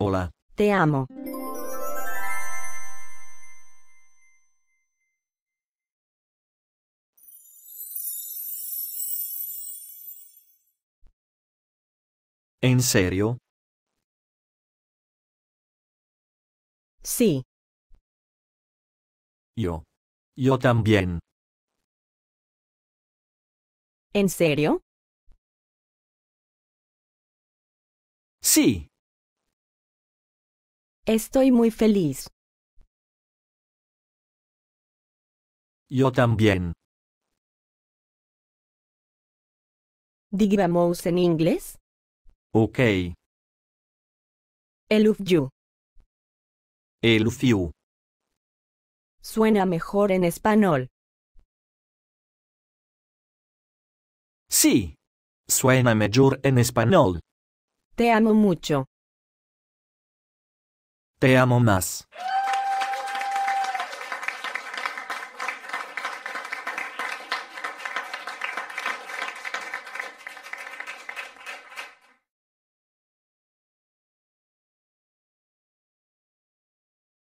Hola. Te amo. ¿En serio? Sí. Yo. Yo también. ¿En serio? Sí. Estoy muy feliz. Yo también. Digamos en inglés. Ok. Eluf you. Suena mejor en español. Sí. Suena mejor en español. Te amo mucho. Te amo más.